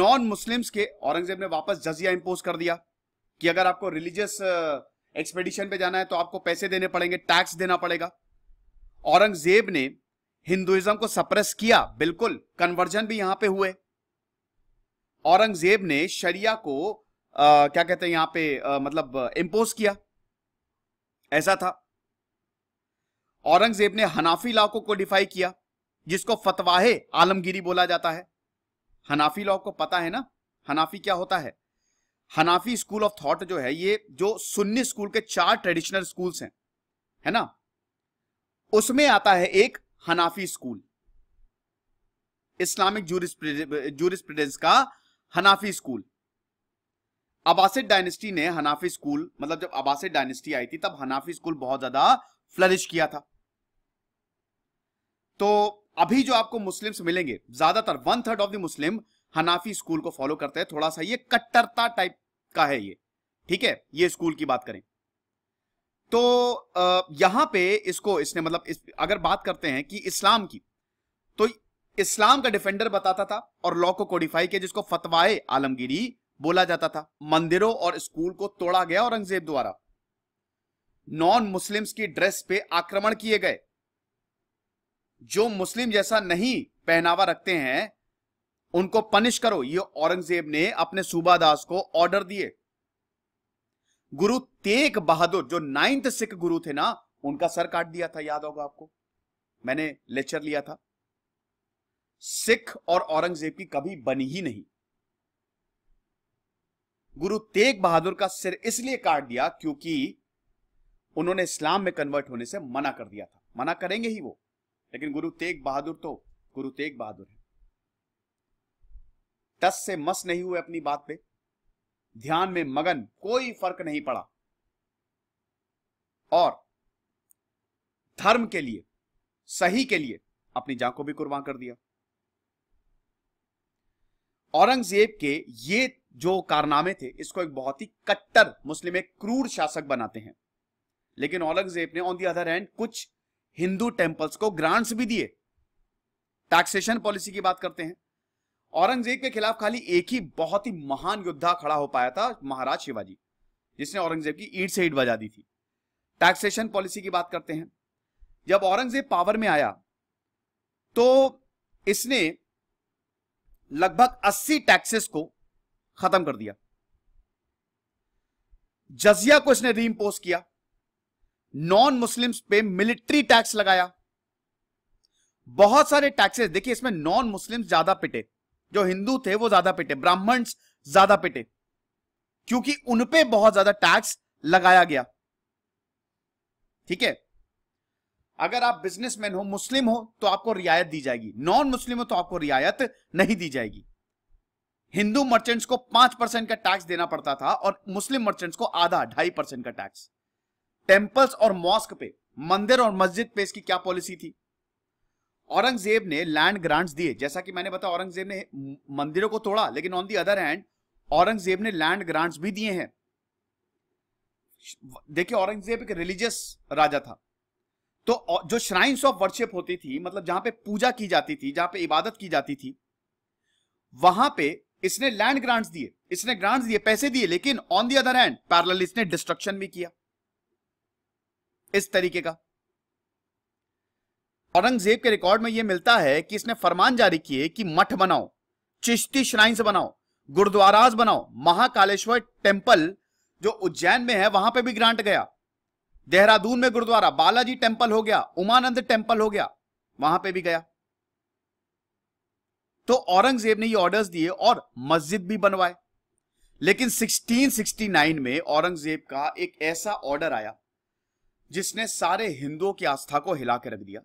नॉन मुस्लिम्स के औरंगजेब ने वापस जजिया इंपोज कर दिया कि अगर आपको रिलीजियस एक्सपेडिशन uh, पे जाना है तो आपको पैसे देने पड़ेंगे टैक्स देना पड़ेगा औरंगजेब ने हिंदुइज्म को सप्रेस किया बिल्कुल कन्वर्जन भी यहां पे हुए औरंगजेब ने शरिया को आ, क्या कहते हैं यहां पे आ, मतलब इम्पोज किया ऐसा था औरंगजेब ने हनाफी लॉ को कोडिफाई किया जिसको फतवाहे आलमगिरी बोला जाता है हनाफी लॉ को पता है ना हनाफी क्या होता है हनाफी स्कूल ऑफ थॉट जो है ये जो सुन्नी स्कूल के चार ट्रेडिशनल स्कूल्स हैं है ना उसमें आता है एक हनाफी स्कूल इस्लामिक जूरिस्प्रेडेंस का हनाफी स्कूल अबासिड डायनेस्टी ने हनाफी स्कूल मतलब जब अबासिड डायनेस्टी आई थी तब हनाफी स्कूल बहुत ज्यादा फ्लरिश किया था तो अभी जो आपको मुस्लिम्स मिलेंगे ज्यादातर one third of the Muslim Hanafi school को फॉलो करते हैं थोड़ा सा ये कट्टरता टाइप का है ये ठीक है ये स्कूल की बात करें तो यहां पे इसको इसने मतलब इस, अगर बात करते हैं कि इस्लाम की तो इस्लाम का डिफेंडर बताता था और लॉ को कोडिफाई किया जिसको फतवाए आलमगिरी बोला जाता था मंदिरों और स्कूल को तोड़ा गया औरंगजेब द्वारा नॉन मुस्लिम्स की ड्रेस पे आक्रमण किए गए जो मुस्लिम जैसा नहीं पहनावा रखते हैं उनको पनिश करो ये औरंगजेब ने अपने सूबादास को ऑर्डर दिए गुरु तेग बहादुर जो नाइन्थ सिख गुरु थे ना उनका सर काट दिया था याद होगा आपको मैंने लेक्चर लिया था सिख और औरंगजेब की कभी बनी ही नहीं गुरु तेग बहादुर का सिर इसलिए काट दिया क्योंकि उन्होंने इस्लाम में कन्वर्ट होने से मना कर दिया था मना करेंगे ही वो लेकिन गुरु तेग बहादुर तो गुरु तेग बहादुर है तस से मस नहीं हुए अपनी बात पे ध्यान में मगन कोई फर्क नहीं पड़ा और धर्म के लिए सही के लिए अपनी जान को भी कुर्बान कर दिया औरंगजेब के ये जो कारनामे थे इसको एक बहुत ही कट्टर मुस्लिम एक क्रूर शासक बनाते हैं लेकिन औरंगजेब ने ऑन दी अदर हैंड कुछ हिंदू टेम्पल्स को ग्रांट्स भी दिए टैक्सेशन पॉलिसी की बात करते हैं औरंगजेब के खिलाफ खाली एक ही बहुत ही महान योद्धा खड़ा हो पाया था महाराज शिवाजी जिसने औरंगजेब की ईट से ईट बजा दी थी टैक्सेशन पॉलिसी की बात करते हैं जब औरंगजेब पावर में आया तो इसने लगभग 80 टैक्सेस को खत्म कर दिया जजिया को इसने रीइम्पोज किया नॉन मुस्लिम्स पे मिलिट्री टैक्स लगाया बहुत सारे टैक्सेस देखिए इसमें नॉन मुस्लिम्स ज्यादा पिटे जो हिंदू थे वो ज्यादा पिटे ब्राह्मण ज्यादा पिटे क्योंकि उनपे बहुत ज्यादा टैक्स लगाया गया ठीक है अगर आप बिजनेसमैन हो मुस्लिम हो तो आपको रियायत दी जाएगी नॉन मुस्लिम हो तो आपको रियायत नहीं दी जाएगी हिंदू मर्चेंट्स को पांच परसेंट का टैक्स देना पड़ता था और मुस्लिम मर्चेंट्स को आधा ढाई परसेंट का टैक्स टेम्पल्स और मॉस्क पे मंदिर और मस्जिद पे इसकी क्या पॉलिसी थी औरंगजेब ने लैंड ग्रांट्स दिए जैसा कि मैंने बताया औरंगजेब ने मंदिरों को तोड़ा लेकिन on the other hand Aurangzeb ने लैंड ग्रांट्स भी दिए हैं देखिए औरंगजेब एक रिलीजियस राजा था तो जो श्राइन्स ऑफ वर्शिप होती थी मतलब जहां पे पूजा की जाती थी जहां पे इबादत की जाती थी वहां पे इसने लैंड ग्रांट्स दिए इसने ग्रांट्स दिए पैसे दिए लेकिन on the other hand parallel इसने डिस्ट्रक्शन भी किया इस तरीके का औरंगजेब के रिकॉर्ड में यह मिलता है कि इसने फरमान जारी किए कि मठ बनाओ चिश्ती श्राइन्स बनाओ गुरुद्वाराज बनाओ महाकालेश्वर टेम्पल जो उज्जैन में है वहां पे भी ग्रांट गया देहरादून में गुरुद्वारा बालाजी टेम्पल हो गया उमानंद टेम्पल हो गया वहां पे भी गया तो औरंगजेब ने ये ऑर्डर्स दिए और मस्जिद भी बनवाए लेकिन 1669 में औरंगजेब का एक ऐसा ऑर्डर आया जिसने सारे हिंदुओं की आस्था को हिला के रख दिया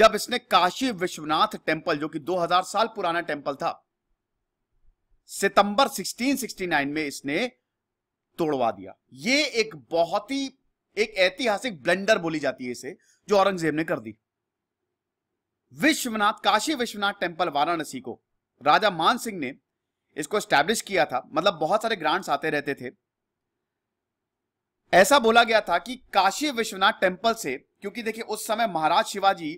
जब इसने काशी विश्वनाथ टेम्पल जो कि 2000 साल पुराना टेम्पल था सितंबर 1669 में इसने तोड़वा दिया ये एक बहुत ही एक ऐतिहासिक ब्लंडर बोली जाती है इसे जो औरंगजेब ने कर दी विश्वनाथ काशी विश्वनाथ टेम्पल वाराणसी को राजा मान सिंह ने इसको स्टैब्लिश किया था मतलब बहुत सारे ग्रांट्स आते रहते थे ऐसा बोला गया था कि काशी विश्वनाथ टेम्पल से क्योंकि देखिए उस समय महाराज शिवाजी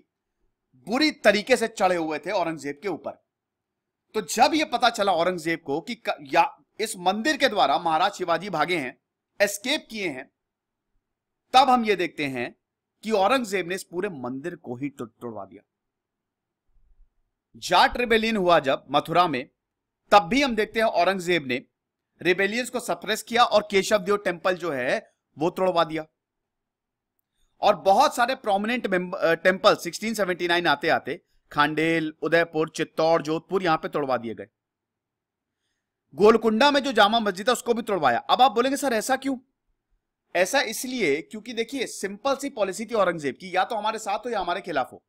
बुरी तरीके से चढ़े हुए थे औरंगजेब के ऊपर तो जब यह पता चला औरंगजेब को कि या इस मंदिर के द्वारा महाराज शिवाजी भागे हैं एस्केप किए हैं तब हम ये देखते हैं कि औरंगजेब ने इस पूरे मंदिर को ही तोड़वा दिया जाट रिबेलियन हुआ जब मथुरा में तब भी हम देखते हैं औरंगजेब ने रिबेलियंस को सप्रेस किया और केशवदेव टेम्पल जो है वो तोड़वा दिया और बहुत सारे प्रोमिनेंट टेम्पल 1679 आते आते खांडेल उदयपुर चित्तौड़ जोधपुर यहां पे तोड़वा दिए गए गोलकुंडा में जो जामा मस्जिद है उसको भी तोड़वाया अब आप बोलेंगे सर ऐसा क्यों ऐसा इसलिए क्योंकि देखिए सिंपल सी पॉलिसी थी औरंगजेब की या तो हमारे साथ हो या हमारे खिलाफ हो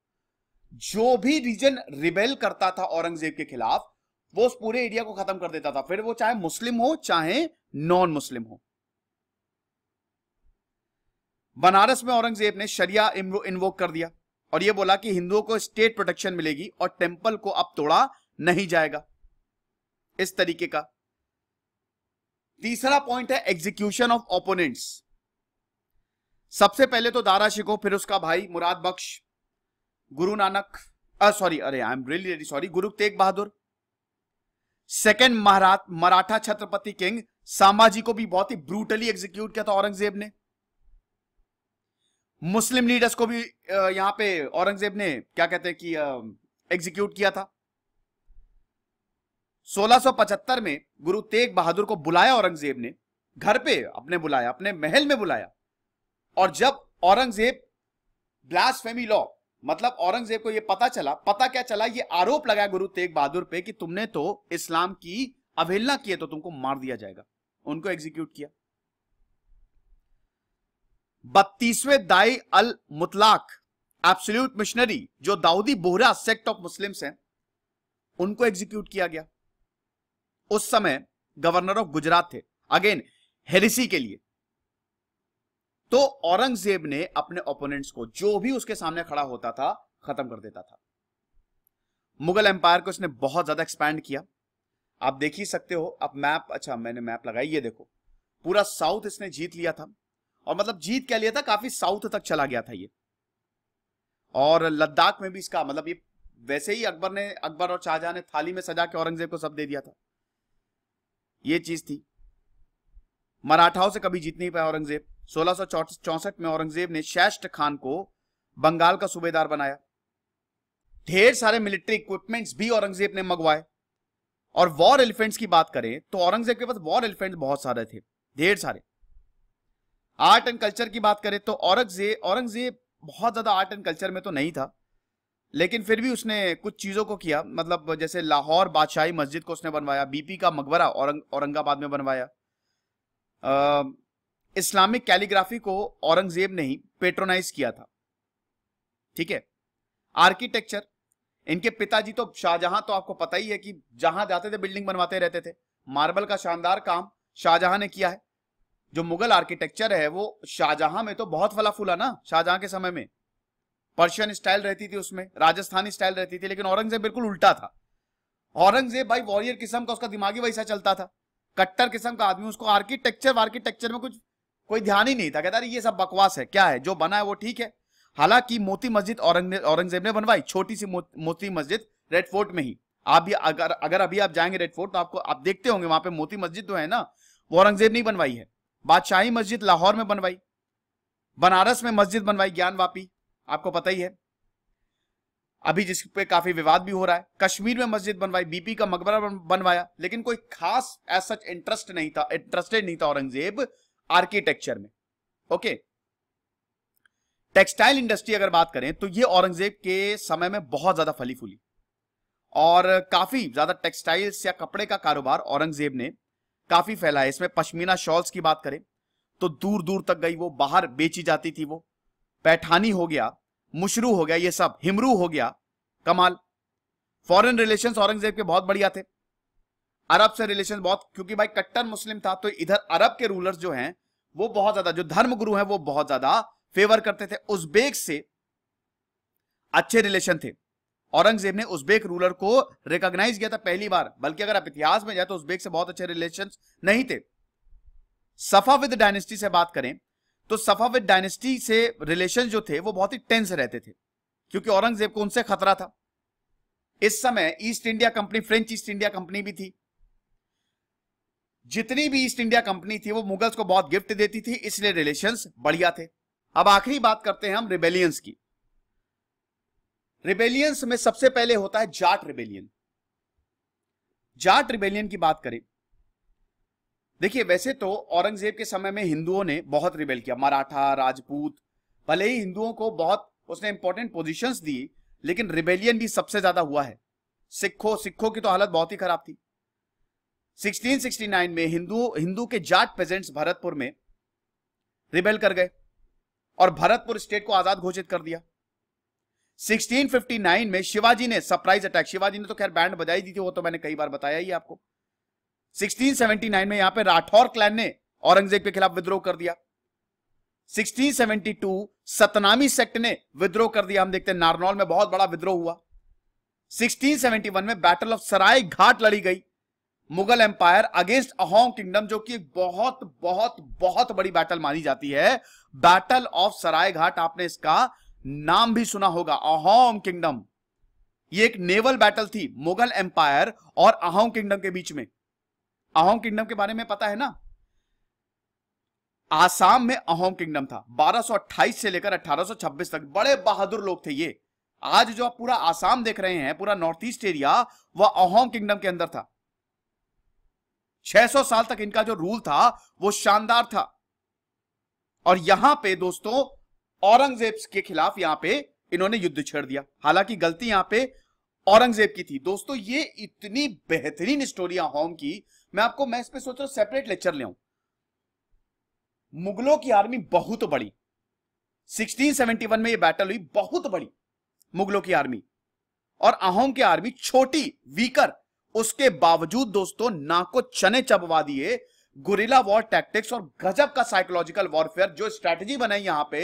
जो भी रीजन रिबेल करता था औरंगजेब के खिलाफ वो उस पूरे एरिया को खत्म कर देता था फिर वो चाहे मुस्लिम हो चाहे नॉन मुस्लिम हो बनारस में औरंगजेब ने शरिया इन्वोक कर दिया और ये बोला कि हिंदुओं को स्टेट प्रोटेक्शन मिलेगी और टेम्पल को अब तोड़ा नहीं जाएगा इस तरीके का तीसरा पॉइंट है एग्जीक्यूशन ऑफ ओपोनेंट्स सबसे पहले तो दारा शिको फिर उसका भाई मुराद बख्श गुरु नानक सॉरी अरे I am really ready sorry Guru Tegh Bahadur second Maratha Chhatrapati king Sambhaji को भी बहुत ही ब्रूटली एग्जीक्यूट किया था औरंगजेब ने मुस्लिम लीडर्स को भी uh, यहां पे औरंगजेब ने क्या कहते हैं कि एग्जीक्यूट um, किया था 1675 में गुरु तेग बहादुर को बुलाया औरंगजेब ने घर पे अपने बुलाया अपने महल में बुलाया और जब औरंगजेब ब्लास्फेमी लॉ मतलब औरंगजेब को यह पता चला पता क्या चला ये आरोप लगाया गुरु तेग बहादुर पे कि तुमने तो इस्लाम की अवहेलना की है तो तुमको मार दिया जाएगा उनको एग्जीक्यूट किया बत्तीसवें दाई अल मुतलाक एब्सोल्यूट मिशनरी जो Dawoodi Bohra sect of Muslims हैं उनको एग्जीक्यूट किया गया उस समय गवर्नर ऑफ गुजरात थे अगेन हेरिसी के लिए तो औरंगजेब ने अपने ओपोनेंट्स को जो भी उसके सामने खड़ा होता था खत्म कर देता था मुगल एम्पायर को उसने बहुत ज्यादा एक्सपैंड किया आप देख ही सकते हो अब मैप अच्छा मैंने मैप लगाई ये देखो पूरा साउथ इसने जीत लिया था और मतलब जीत क्या लिया था काफी साउथ तक चला गया था ये और लद्दाख में भी इसका मतलब ये वैसे ही अकबर ने अकबर और शाहजहां ने थाली में सजा के औरंगजेब को सब दे दिया था ये चीज थी मराठाओं से कभी जीत नहीं पाया औरंगजेब सोलह में औरंगजेब ने शैष्ट खान को बंगाल का सूबेदार बनाया ढेर सारे मिलिट्री इक्विपमेंट्स भी औरंगजेब ने मंगवाए और वॉर एलिफेंट्स की बात करें तो औरंगजेब के पास वॉर एलिफेंट बहुत सारे थे ढेर सारे आर्ट एंड कल्चर की बात करें तो औरंगजेब औरंगजेब बहुत ज्यादा आर्ट एंड कल्चर में तो नहीं था लेकिन फिर भी उसने कुछ चीज़ों को किया मतलब जैसे लाहौर बादशाही मस्जिद को उसने बनवाया बीपी का मकबरा औरंग औरंगाबाद में बनवाया इस्लामिक कैलीग्राफी को औरंगजेब ने ही पेट्रोनाइज किया था ठीक है आर्किटेक्चर इनके पिताजी तो शाहजहां तो आपको पता ही है कि जहां जाते थे बिल्डिंग बनवाते रहते थे मार्बल का शानदार काम शाहजहां ने किया है जो मुगल आर्किटेक्चर है वो शाहजहां में तो बहुत फला फूला ना शाहजहां के समय में पर्शियन स्टाइल रहती थी उसमें राजस्थानी स्टाइल रहती थी लेकिन औरंगजेब बिल्कुल उल्टा था औरंगजेब भाई वॉरियर किस्म का उसका दिमागी वैसा चलता था कट्टर किस्म का आदमी उसको आर्किटेक्चर वार्किटेक्चर में कुछ कोई ध्यान ही नहीं था कहता ये सब बकवास है क्या है जो बना है वो ठीक है हालांकि मोती मस्जिद औरंगजेब ने बनवाई छोटी सी मोती मस्जिद रेड फोर्ट में ही आप भी अगर अगर अभी आप जाएंगे रेड फोर्ट तो आपको आप देखते होंगे वहां पे मोती मस्जिद जो है ना वो औरंगजेब नहीं बनवाई है बादशाही मस्जिद लाहौर में बनवाई बनारस में मस्जिद बनवाई ज्ञान वापी आपको पता ही है अभी जिस पे काफी विवाद भी हो रहा है कश्मीर में मस्जिद बनवाई बीपी का मकबरा बनवाया लेकिन कोई खास एज सच इंटरेस्ट नहीं था इंटरेस्टेड नहीं था औरंगजेब आर्किटेक्चर में ओके टेक्सटाइल इंडस्ट्री अगर बात करें तो ये औरंगजेब के समय में बहुत ज्यादा फली फूली और काफी ज्यादा टेक्सटाइल्स या कपड़े का कारोबार औरंगजेब ने काफी फैलाया इसमें पश्मीना शॉल्स की बात करें तो दूर दूर तक गई वो बाहर बेची जाती थी वो पैठानी हो गया मुशरू हो गया ये सब हिमरू हो गया कमाल फॉरेन रिलेशंस औरंगजेब के बहुत बढ़िया थे अरब से रिलेशन बहुत क्योंकि भाई कट्टर मुस्लिम था तो इधर अरब के रूलर्स जो हैं वो बहुत ज्यादा जो धर्म गुरु है वो बहुत ज्यादा फेवर करते थे उजबेक से अच्छे रिलेशन थे औरंगजेब ने उजबेक रूलर को रिकॉग्नाइज किया था पहली बार बल्कि अगर आप इतिहास में जाए तो उजबेक से बहुत अच्छे रिलेशन नहीं थे सफाविद डायनेस्टी से बात करें तो सफाविद डायनेस्टी से रिलेशन जो थे वो बहुत ही टेंस रहते थे क्योंकि औरंगजेब को उनसे खतरा था इस समय East India Company French East India Company भी थी जितनी भी ईस्ट इंडिया कंपनी थी वो मुगल्स को बहुत गिफ्ट देती थी इसलिए रिलेशंस बढ़िया थे अब आखिरी बात करते हैं हम रिबेलियंस की रिबेलियंस में सबसे पहले होता है जाट रिबेलियन जाट रिबेलियन की बात करें देखिए वैसे तो औरंगजेब के समय में हिंदुओं ने बहुत रिबेल किया मराठा राजपूत भले ही हिंदुओं को बहुत उसने इंपॉर्टेंट पोजिशन दी लेकिन रिबेलियन भी सबसे ज्यादा हुआ है सिखों सिखों की तो हालत बहुत ही खराब थी 1669 में हिंदू हिंदू के जाट प्रेजेंट्स भरतपुर में रिबेल कर गए और भरतपुर स्टेट को आजाद घोषित कर दिया 1659 में शिवाजी ने सरप्राइज अटैक शिवाजी ने तो खैर बैंड बजाई दी थी वो तो मैंने कई बार बताया ही आपको 1679 में यहां पे राठौर क्लैन ने औरंगजेब के खिलाफ विद्रोह कर दिया 1672 सतनामी सेक्ट ने विद्रोह कर दिया हम देखते हैं नारनौल में बहुत बड़ा विद्रोह हुआ 1671 में बैटल ऑफ सराय घाट लड़ी गई Mughal empire against Ahom kingdom जो कि बहुत बहुत बहुत बड़ी बैटल मानी जाती है बैटल ऑफ सराय घाट आपने इसका नाम भी सुना होगा अहोम किंगडम ये एक नेवल बैटल थी मुगल एम्पायर और अहोम किंगडम के बीच में अहोम किंगडम के बारे में पता है ना आसाम में अहोम किंगडम था 1228 से लेकर 1826 तक बड़े बहादुर लोग थे ये आज जो आप पूरा आसाम देख रहे हैं पूरा नॉर्थ ईस्ट एरिया वह अहोम किंगडम के अंदर था 600 साल तक इनका जो रूल था वो शानदार था और यहां पे दोस्तों औरंगजेब के खिलाफ यहां पे इन्होंने युद्ध छेड़ दिया हालांकि गलती यहां पे औरंगजेब की थी दोस्तों ये इतनी बेहतरीन है होम की मैं आपको मैं इस पे सोच रहा हूं सेपरेट लेक्चर ले मुगलों की आर्मी बहुत बड़ी 1671 में ये बैटल हुई बहुत बड़ी मुगलों की आर्मी और अहोम की आर्मी छोटी वीकर उसके बावजूद दोस्तों ना को चने चबवा दिए गुरिला वॉर टैक्टिक्स और गजब का साइकोलॉजिकल वॉरफेयर जो स्ट्रेटेजी बनाई यहां पे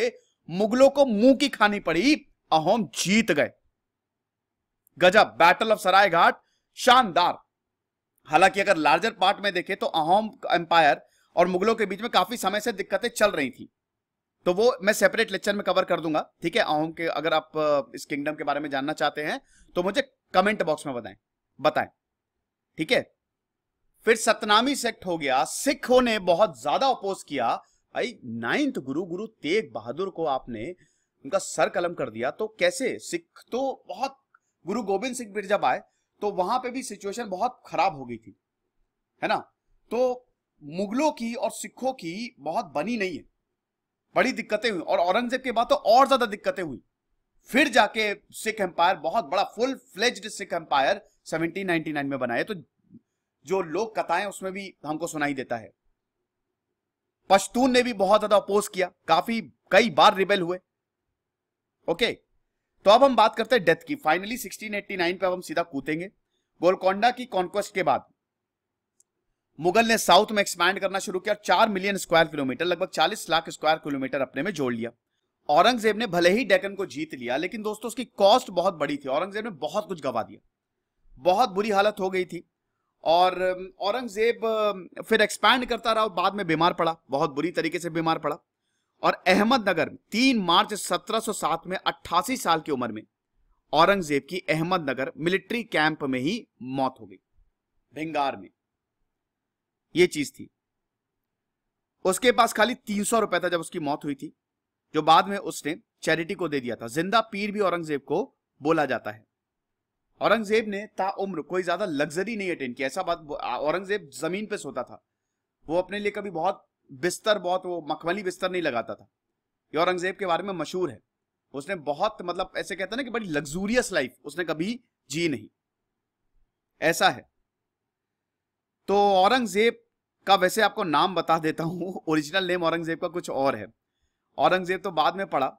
मुगलों को मुंह की खानी पड़ी अहोम जीत गए गजब बैटल ऑफ सरायघाट शानदार हालांकि अगर लार्जर पार्ट में देखें तो अहोम एम्पायर और मुगलों के बीच में काफी समय से दिक्कतें चल रही थी तो वो मैं सेपरेट लेक्चर में कवर कर दूंगा ठीक है अहोम के अगर आप इस किंगडम के बारे में जानना चाहते हैं तो मुझे कमेंट बॉक्स में बताएं बताएं ठीक है फिर सतनामी सेक्ट हो गया सिखों ने बहुत ज्यादा अपोज किया भाई नाइन्थ गुरु गुरु तेग बहादुर को आपने उनका सर कलम कर दिया तो कैसे सिख तो बहुत गुरु गोविंद सिंह पीर जब आए तो वहां पे भी सिचुएशन बहुत खराब हो गई थी है ना तो मुगलों की और सिखों की बहुत बनी नहीं है बड़ी दिक्कतें हुई और औरंगजेब के बाद तो और ज्यादा दिक्कतें हुई फिर जाके सिख एम्पायर बहुत बड़ा फुल फ्लेज्ड सिख एम्पायर 1799 में बनाया तो जो लोग कथाएं उसमें भी हमको सुनाई देता है पश्तून ने भी बहुत ज्यादा अपोज किया काफी कई बार रिबेल हुए ओके तो अब हम बात करते हैं डेथ की फाइनली 1689 पे अब हम सीधा कूदेंगे गोलकोंडा की कॉन्क्वेस्ट के बाद मुगल ने साउथ में एक्सपैंड करना शुरू किया चार मिलियन स्क्वायर किलोमीटर लगभग चालीस लाख स्क्वायर किलोमीटर अपने में जोड़ लिया औरंगजेब ने भले ही डेकन को जीत लिया लेकिन दोस्तों उसकी कॉस्ट बहुत बड़ी थी औरंगजेब ने बहुत कुछ गवा दिया बहुत बुरी हालत हो गई थी और औरंगजेब फिर एक्सपैंड करता रहा बाद में बीमार पड़ा बहुत बुरी तरीके से बीमार पड़ा और अहमदनगर में तीन मार्च 1707 में 88 साल की उम्र में औरंगजेब की अहमदनगर मिलिट्री कैंप में ही मौत हो गई भिंगार में यह चीज थी उसके पास खाली तीन सौ रुपए था जब उसकी मौत हुई थी जो बाद में उसने चैरिटी को दे दिया था जिंदा पीर भी औरंगजेब को बोला जाता है औरंगजेब ने ताउम्र कोई ज्यादा लग्जरी नहीं अटेंड किया ऐसा बात औरंगजेब जमीन पे सोता था वो अपने लिए कभी बहुत बिस्तर बहुत वो मखमली बिस्तर नहीं लगाता था ये औरंगजेब के बारे में मशहूर है उसने बहुत मतलब ऐसे कहते ना कि बड़ी लग्जूरियस लाइफ उसने कभी जी नहीं ऐसा है तो औरंगजेब का वैसे आपको नाम बता देता हूं ओरिजिनल नेम औरंगजेब का कुछ और है औरंगजेब तो बाद में पड़ा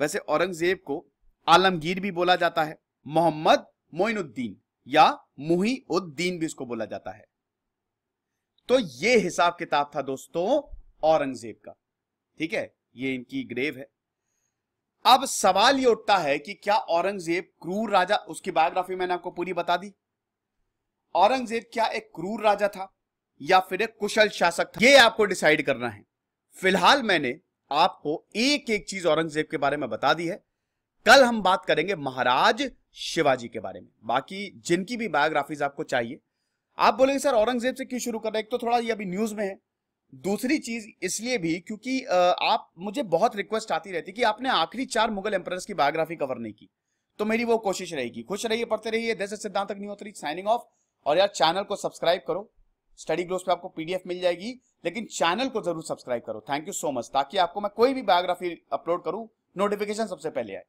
वैसे औरंगजेब को आलमगीर भी बोला जाता है मोहम्मद मोइनुद्दीन या मुही उद्दीन भी इसको बोला जाता है तो ये हिसाब किताब था दोस्तों औरंगजेब का ठीक है ये इनकी ग्रेव है अब सवाल ये उठता है कि क्या औरंगजेब क्रूर राजा उसकी बायोग्राफी मैंने आपको पूरी बता दी औरंगजेब क्या एक क्रूर राजा था या फिर एक कुशल शासक था ये आपको डिसाइड करना है फिलहाल मैंने आपको एक एक चीज औरंगजेब के बारे में बता दी है कल हम बात करेंगे महाराज शिवाजी के बारे में बाकी जिनकी भी बायोग्राफीज आपको चाहिए आप बोलेंगे सर औरंगजेब से क्यों शुरू कर रहे हैं एक तो थोड़ा ये अभी न्यूज में है दूसरी चीज इसलिए भी क्योंकि आप मुझे बहुत रिक्वेस्ट आती रहती कि आपने आखिरी चार मुगल एम्पर की बायोग्राफी कवर नहीं की तो मेरी वो कोशिश रहेगी खुश रहिए पढ़ते रहिए दस सिद्धांत अग्निहोत्री साइनिंग ऑफ और यार चैनल को सब्सक्राइब करो स्टडी ग्लोस पे आपको पीडीएफ मिल जाएगी लेकिन चैनल को जरूर सब्सक्राइब करो थैंक यू सो मच ताकि आपको मैं कोई भी बायोग्राफी अपलोड करूँ नोटिफिकेशन सबसे पहले आए